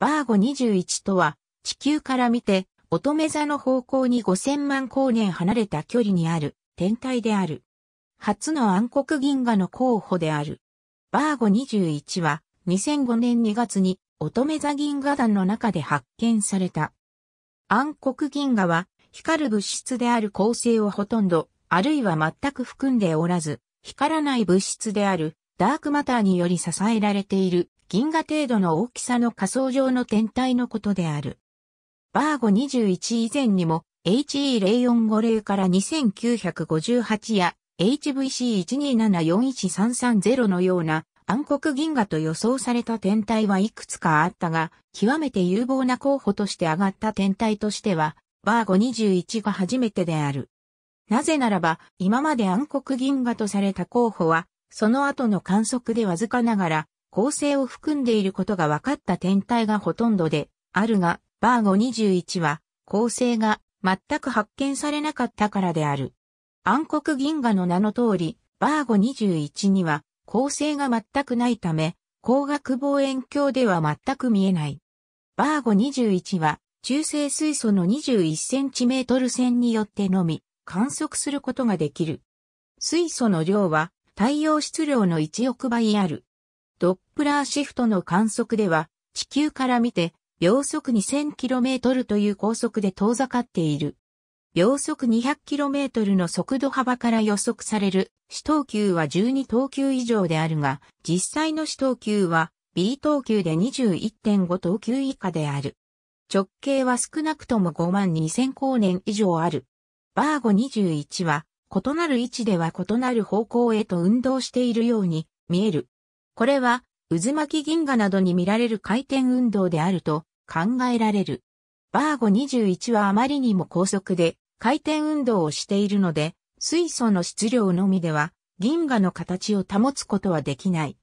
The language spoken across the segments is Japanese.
バーゴ21とは、地球から見て、乙女座の方向に5000万光年離れた距離にある天体である。初の暗黒銀河の候補である。バーゴ21は2005年2月に乙女座銀河団の中で発見された。暗黒銀河は光る物質である構成をほとんど、あるいは全く含んでおらず、光らない物質であるダークマターにより支えられている銀河程度の大きさの仮想上の天体のことである。バーゴ21以前にも HE0450 から2958や HVC1274133 のような暗黒銀河と予想された天体はいくつかあったが、極めて有望な候補として挙がった天体としては、バーゴ21が初めてである。なぜならば、今まで暗黒銀河とされた候補は、その後の観測でわずかながら、構成を含んでいることが分かった天体がほとんどであるが、バーゴ21は構成が全く発見されなかったからである。暗黒銀河の名の通り、バーゴ21には構成が全くないため、光学望遠鏡では全く見えない。バーゴ21は中性水素の 21cm 線によってのみ観測することができる。水素の量は太陽質量の1億倍ある。ドップラーシフトの観測では、地球から見て、秒速 2000km という高速で遠ざかっている。秒速 200km の速度幅から予測される死等級は12等級以上であるが、実際の死等級は B 等級で21.5等級以下である。直径は少なくとも5万2000光年以上ある。バーゴ21は、異なる位置では異なる方向へと運動しているように見える。これは、渦巻き銀河などに見られる回転運動であると考えられる。バーゴ21はあまりにも高速で回転運動をしているので、水素の質量のみでは銀河の形を保つことはできない。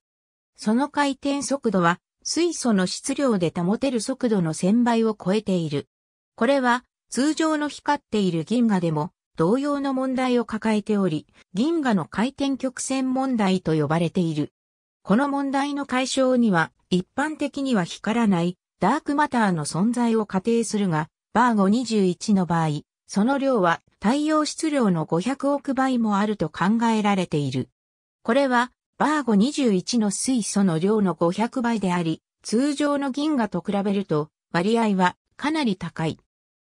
その回転速度は水素の質量で保てる速度の1000倍を超えている。これは通常の光っている銀河でも同様の問題を抱えており、銀河の回転曲線問題と呼ばれている。この問題の解消には、一般的には光らないダークマターの存在を仮定するが、バーゴ21の場合、その量は太陽質量の500億倍もあると考えられている。これは、バーゴ21の水素の量の500倍であり、通常の銀河と比べると割合はかなり高い。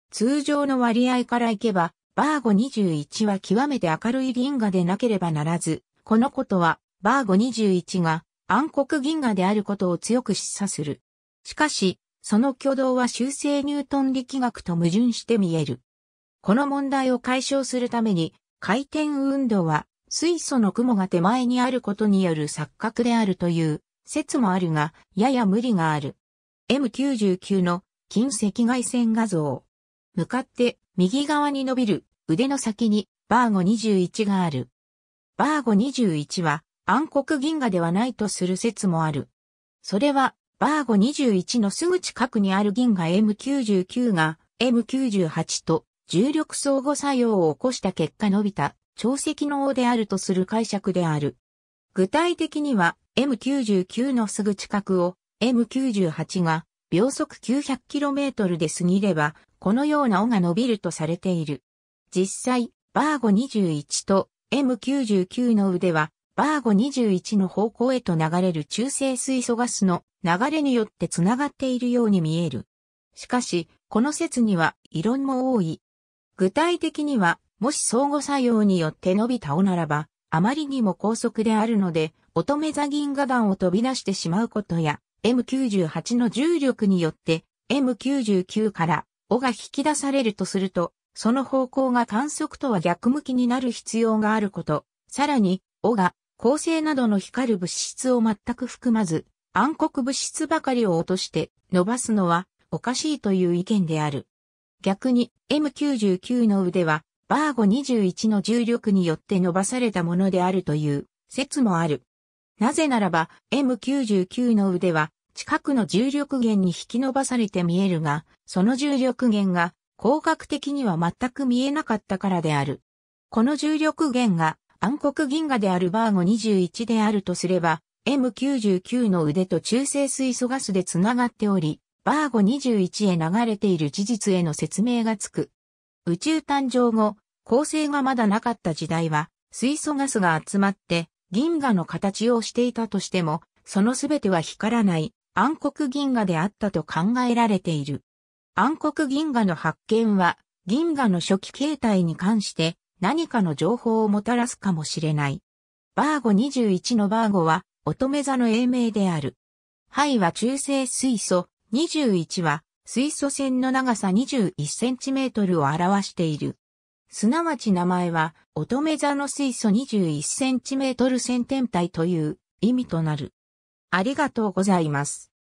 通常の割合からいけば、バーゴ21は極めて明るい銀河でなければならず、このことはバーゴ21が暗黒銀河であることを強く示唆する。しかし、その挙動は修正ニュートン力学と矛盾して見える。この問題を解消するために、回転運動は水素の雲が手前にあることによる錯覚であるという説もあるが、やや無理がある。M99 の近赤外線画像。向かって右側に伸びる腕の先にバーゴ21がある。バーゴ21は暗黒銀河ではないとする説もある。それは、バーゴ21のすぐ近くにある銀河 M99 が M98 と重力相互作用を起こした結果伸びた潮汐の王であるとする解釈である。具体的には M99 のすぐ近くを M98 が秒速 900km で過ぎればこのような尾が伸びるとされている。実際、バーゴ21と M99 の腕はバーゴ21の方向へと流れる中性水素ガスの流れによってつながっているように見える。しかし、この説には異論も多い。具体的には、もし相互作用によって伸びた尾ならば、あまりにも高速であるので、乙女座銀河団を飛び出してしまうことや、M98 の重力によって、M99 から尾が引き出されるとすると、その方向が観測とは逆向きになる必要があること、さらに、尾が構成などの光る物質を全く含まず、暗黒物質ばかりを落として伸ばすのはおかしいという意見である。逆に M99 の腕はバーゴ21の重力によって伸ばされたものであるという説もある。なぜならば M99 の腕は近くの重力源に引き伸ばされて見えるが、その重力源が光学的には全く見えなかったからである。この重力源が暗黒銀河であるバーゴ21であるとすれば、M99 の腕と中性水素ガスでつながっており、バーゴ21へ流れている事実への説明がつく。宇宙誕生後、構成がまだなかった時代は、水素ガスが集まって銀河の形をしていたとしても、そのすべては光らない暗黒銀河であったと考えられている。暗黒銀河の発見は、銀河の初期形態に関して何かの情報をもたらすかもしれない。バーゴ21のバーゴは乙女座の英名である。肺は中性水素、21は水素線の長さ 21cm を表している。すなわち名前は乙女座の水素 21cm 線天体という意味となる。ありがとうございます。